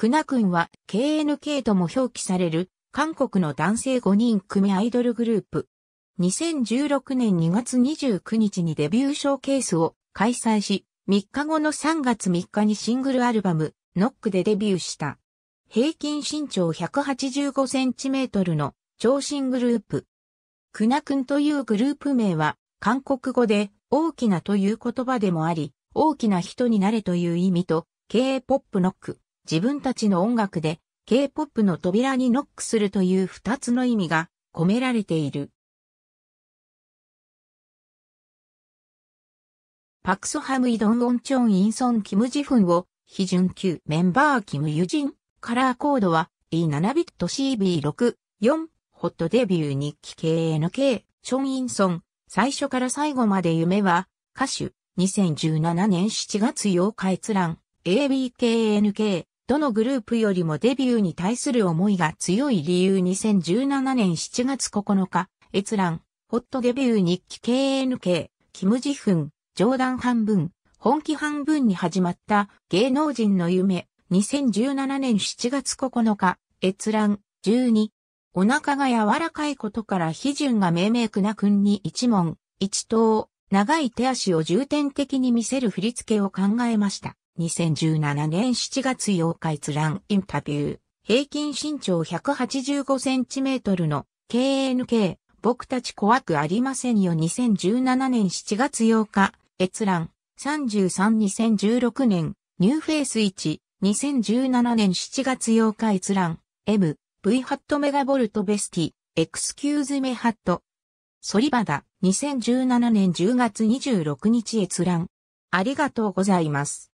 クナ君は KNK とも表記される韓国の男性5人組アイドルグループ。2016年2月29日にデビューショーケースを開催し、3日後の3月3日にシングルアルバム、ノックでデビューした。平均身長185センチメートルの長身グループ。クナ君というグループ名は、韓国語で大きなという言葉でもあり、大きな人になれという意味と、K-POP ノック。自分たちの音楽で K-POP の扉にノックするという二つの意味が込められている。パクソハムイドンオンチョンインソンキムジフンを批准級メンバーキムユジンカラーコードは E7 ビット CB64 ホットデビュー日記 KNK チョン・インソン最初から最後まで夢は歌手2017年7月8日閲覧 ABKNK どのグループよりもデビューに対する思いが強い理由2017年7月9日、閲覧、ホットデビュー日記 KNK、キムジフン、冗談半分、本気半分に始まった芸能人の夢、2017年7月9日、閲覧、12。お腹が柔らかいことから批准が明名くな君に一問、一答、長い手足を重点的に見せる振り付けを考えました。2017年7月8日閲覧インタビュー。平均身長185センチメートルの KNK 僕たち怖くありませんよ2017年7月8日閲覧332016年ニューフェイス1 2017年7月8日閲覧 M V ハットメガボルトベスティエクスキューズメハットソリバダ2017年10月26日閲覧ありがとうございます。